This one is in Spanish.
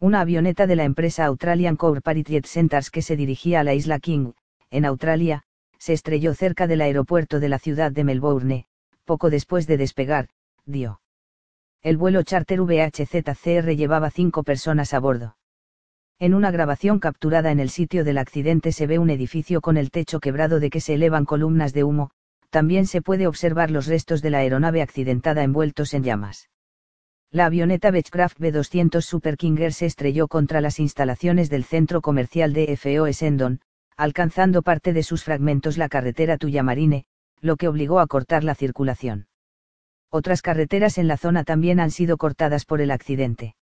una avioneta de la empresa Australian Corporate Centers que se dirigía a la isla King, en Australia, se estrelló cerca del aeropuerto de la ciudad de Melbourne, poco después de despegar, dio. El vuelo charter VHZCR llevaba cinco personas a bordo. En una grabación capturada en el sitio del accidente se ve un edificio con el techo quebrado de que se elevan columnas de humo, también se puede observar los restos de la aeronave accidentada envueltos en llamas. La avioneta Beechcraft B-200 Super se estrelló contra las instalaciones del centro comercial de FO Sendon, alcanzando parte de sus fragmentos la carretera Tuyamarine, lo que obligó a cortar la circulación. Otras carreteras en la zona también han sido cortadas por el accidente.